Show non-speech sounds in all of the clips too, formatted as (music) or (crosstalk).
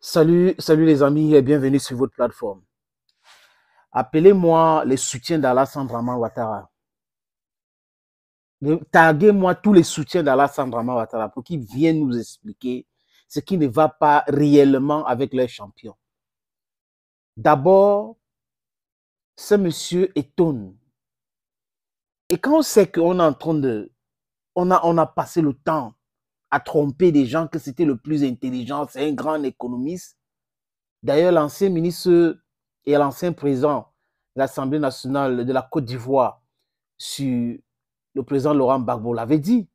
Salut, salut les amis et bienvenue sur votre plateforme. Appelez-moi les soutiens d'Alassane Draman Ouattara. Taguez-moi tous les soutiens d'Alassane Draman Ouattara pour qu'ils viennent nous expliquer ce qui ne va pas réellement avec leur champion. D'abord, ce monsieur étonne. Et quand on sait qu'on est en On a, on a passé le temps à tromper des gens que c'était le plus intelligent, c'est un grand économiste. D'ailleurs, l'ancien ministre et l'ancien président de l'Assemblée nationale de la Côte d'Ivoire sur le président Laurent Gbagbo l'avait dit.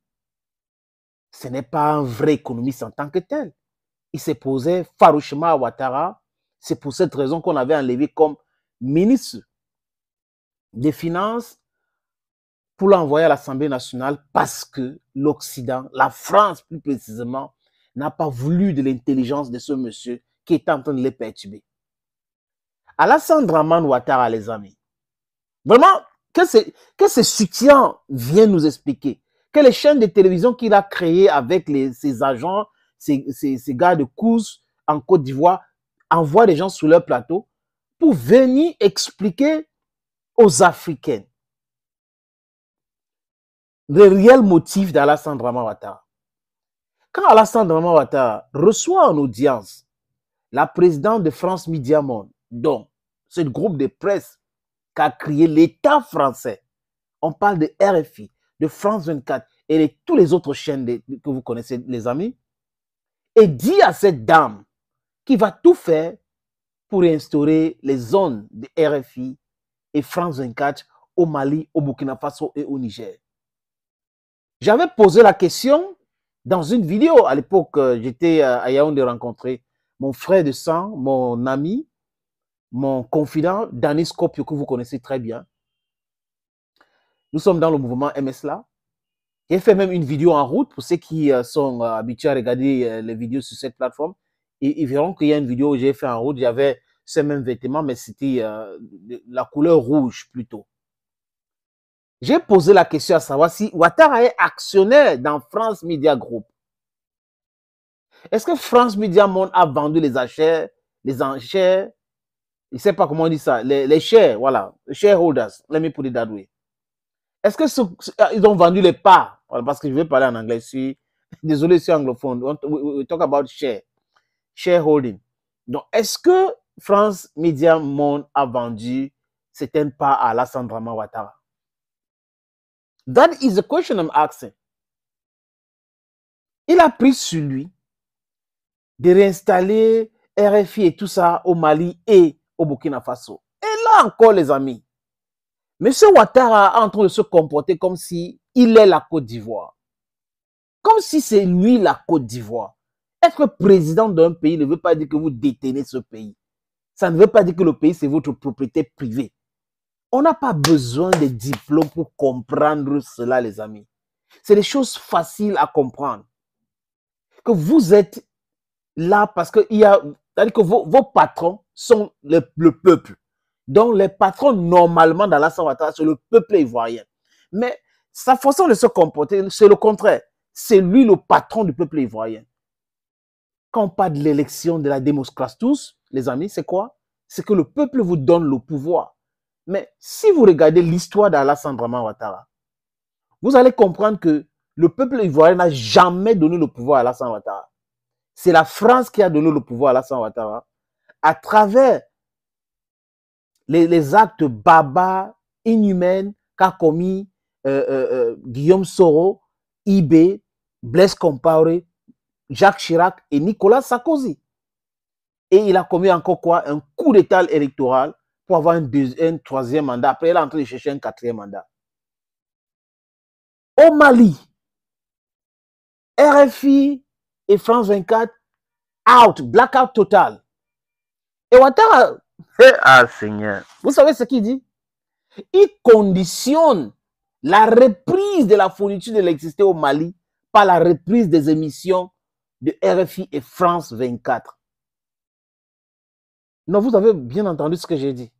Ce n'est pas un vrai économiste en tant que tel. Il s'est posé farouchement à Ouattara. C'est pour cette raison qu'on avait enlevé comme ministre des Finances pour l'envoyer à l'Assemblée nationale parce que l'Occident, la France plus précisément, n'a pas voulu de l'intelligence de ce monsieur qui est en train de les perturber. Alassane Draman Ouattara, les amis, vraiment, que ce, soutien vient nous expliquer, que les chaînes de télévision qu'il a créées avec ses agents, ses, gars de course en Côte d'Ivoire, envoient des gens sur leur plateau pour venir expliquer aux Africains le réel motif d'Alassane Dramawata. Quand Alassane Dramawata reçoit en audience la présidente de France Media Monde, donc ce groupe de presse qu'a créé l'État français, on parle de RFI, de France 24 et de toutes les autres chaînes que vous connaissez, les amis, et dit à cette dame qui va tout faire pour instaurer les zones de RFI et France 24 au Mali, au Burkina Faso et au Niger. J'avais posé la question dans une vidéo à l'époque. Euh, j'étais à Yaoundé rencontrer mon frère de sang, mon ami, mon confident, Danis Scopio, que vous connaissez très bien. Nous sommes dans le mouvement MSLA. J'ai fait même une vidéo en route pour ceux qui euh, sont euh, habitués à regarder les vidéos sur cette plateforme. ils verront qu'il y a une vidéo que j'ai fait en route. J'avais ces mêmes vêtements, mais c'était la couleur rouge plutôt. J'ai posé la question à savoir si Ouattara est actionnaire dans France Media Group. Est-ce que France Media Monde a vendu les achats, les enchères Je ne sais pas comment on dit ça. Les, les shares, voilà. Les shareholders. Let me put it that way. Est-ce que ah, ils ont vendu les parts Parce que je vais parler en anglais. Je suis, (laughs) désolé, je suis anglophone. We, talk about share. Shareholding. Donc, est-ce que France Media Monde a vendu certaines parts à Alassane Ouattara That is the question I'm asking. Il a pris sur lui de réinstaller RFI et tout ça au Mali et au Burkina Faso. Et là encore, les amis, M. Ouattara est en train de se comporter comme si il est la Côte d'Ivoire. Comme si c'est lui la Côte d'Ivoire. Être président d'un pays ne veut pas dire que vous détenez ce pays. Ça ne veut pas dire que le pays, c'est votre propriété privée. On n'a pas besoin de diplômes pour comprendre cela, les amis. C'est des choses faciles à comprendre. Que vous êtes là parce que il y a, que vos, patrons sont le, peuple. Donc, les patrons, normalement, dans la Savatara, c'est le peuple ivoirien. Mais sa façon de se comporter, c'est le contraire. C'est lui le patron du peuple ivoirien. Quand on parle de l'élection de la démocratie tous, les amis, c'est quoi C'est que le peuple vous donne le pouvoir. Mais si vous regardez l'histoire d'Alassane Draman Ouattara, vous allez comprendre que le peuple ivoirien n'a jamais donné le pouvoir à Alassane Ouattara. C'est la France qui a donné le pouvoir à Alassane Ouattara à travers les, actes baba inhumains qu'a commis euh, euh, euh, Guillaume Soro, Ibé, Blaise Compaoré, Jacques Chirac et Nicolas Sarkozy. Et il a commis encore quoi Un coup d'état électoral pour avoir un, troisième mandat. Après, elle est en train de chercher un quatrième mandat. Au Mali, RFI et France 24, out, blackout total. Et Ouattara, eh, ah, vous savez ce qu'il dit Il conditionne la reprise de la fourniture de l'électricité au Mali par la reprise des émissions de RFI et France 24. Non, vous avez bien entendu ce que j'ai dit.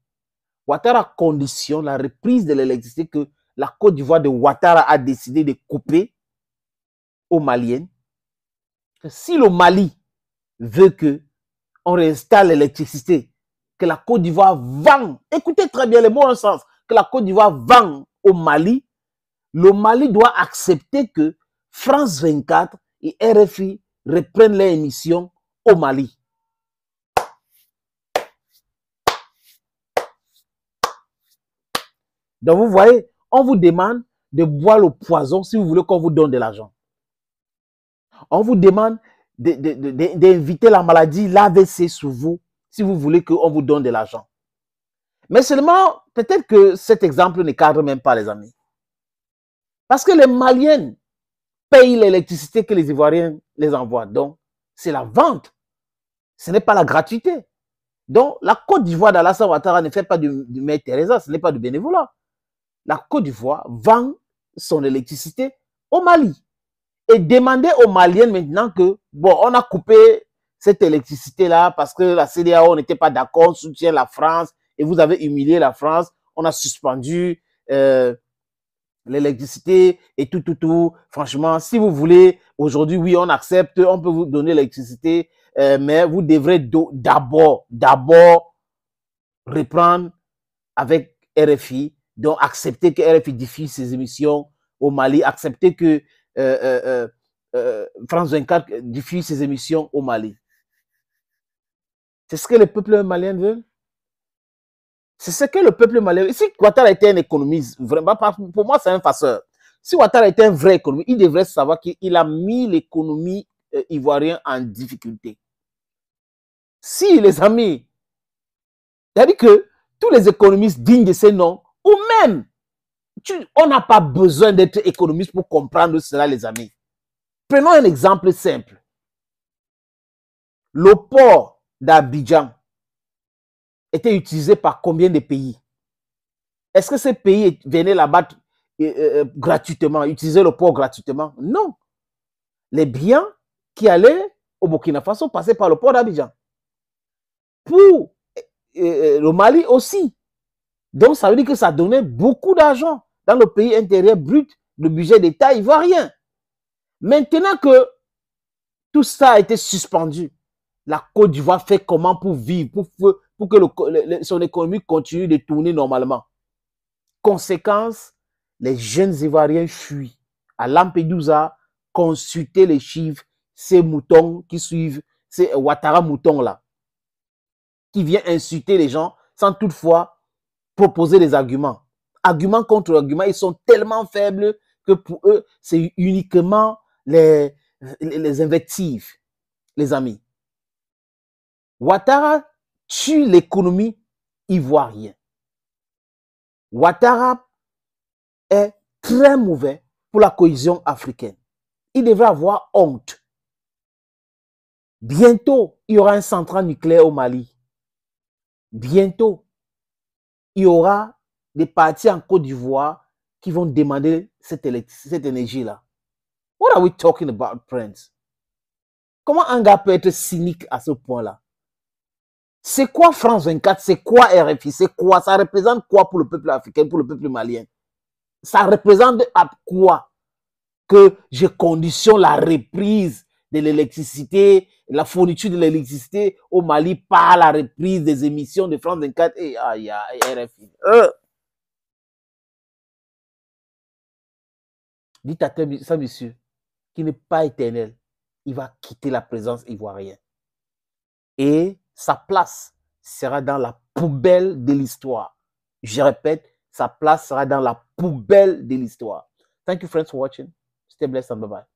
Ouattara condition la reprise de l'électricité que la Côte d'Ivoire de Ouattara a décidé de couper aux Maliennes. Si le Mali veut que on réinstalle l'électricité, que la Côte d'Ivoire vend, écoutez très bien les mots en sens, que la Côte d'Ivoire vend au Mali, le Mali doit accepter que France 24 et RFI reprennent les émissions au Mali. Donc vous voyez, on vous demande de boire le poison si vous voulez qu'on vous donne de l'argent. On vous demande d'inviter la maladie, l'AVC sous vous si vous voulez qu'on vous donne de l'argent. Mais seulement, peut-être que cet exemple ne cadre même pas, les amis. Parce que les Maliennes payent l'électricité que les Ivoiriens les envoient. Donc, c'est la vente. Ce n'est pas la gratuité. Donc, la Côte d'Ivoire d'Alassane Ouattara ne fait pas du, du Mère Teresa, ce n'est pas du bénévolat la Côte d'Ivoire vend son électricité au Mali. Et demandez aux Maliens maintenant que, bon, on a coupé cette électricité-là parce que la CDAO n'était pas d'accord, on soutient la France et vous avez humilié la France, on a suspendu euh, l'électricité et tout, tout, tout. Franchement, si vous voulez, aujourd'hui, oui, on accepte, on peut vous donner l'électricité, euh, mais vous devrez d'abord, d'abord reprendre avec RFI donc, accepter que RFI diffuse ses émissions au Mali, accepter que euh, euh, euh, France 24 diffuse ses émissions au Mali. C'est ce que le peuple malien veut. C'est ce que le peuple malien. veut. Si Ouattara était un économiste, vraiment, pour moi, c'est un faceur. Si Ouattara était un vrai économiste, il devrait savoir qu'il a mis l'économie ivoirienne en difficulté. Si les amis, c'est-à-dire que tous les économistes dignes de ces noms ou même, on n'a pas besoin d'être économiste pour comprendre cela, les amis. Prenons un exemple simple. Le port d'Abidjan était utilisé par combien de pays Est-ce que ces pays venaient là-bas euh, euh, gratuitement, utiliser le port gratuitement Non. Les biens qui allaient au Burkina Faso passaient par le port d'Abidjan. Pour euh, le Mali aussi, donc, ça veut dire que ça donnait beaucoup d'argent dans le pays intérieur brut, le budget d'État ivoirien. Maintenant que tout ça a été suspendu, la Côte d'Ivoire fait comment pour vivre, pour, que le, son économie continue de tourner normalement. Conséquence, les jeunes Ivoiriens fuient. À Lampedusa, consulter les chiffres, ces moutons qui suivent, ces Ouattara moutons là, qui vient insulter les gens sans toutefois proposer des arguments. Arguments contre arguments, ils sont tellement faibles que pour eux, c'est uniquement les, les, invectives, les amis. Ouattara tue l'économie ivoirienne. Ouattara est très mauvais pour la cohésion africaine. Il devrait avoir honte. Bientôt, il y aura un central nucléaire au Mali. Bientôt, il y aura des partis en Côte d'Ivoire qui vont demander cette, énergie-là. What are we talking about, friends? Comment un gars peut être cynique à ce point-là? C'est quoi France 24? C'est quoi RFI? C'est quoi? Ça représente quoi pour le peuple africain, pour le peuple malien? Ça représente à quoi? Que je conditionne la reprise de l'électricité, la fourniture de l'électricité au Mali par la reprise des émissions de France 24 et, ah, RFI. Euh. Dites à ça, monsieur, qu'il n'est pas éternel. Il va quitter la présence ivoirienne. Et sa place sera dans la poubelle de l'histoire. Je répète, sa place sera dans la poubelle de l'histoire. Thank you, friends, for watching. Stay blessed and bye-bye.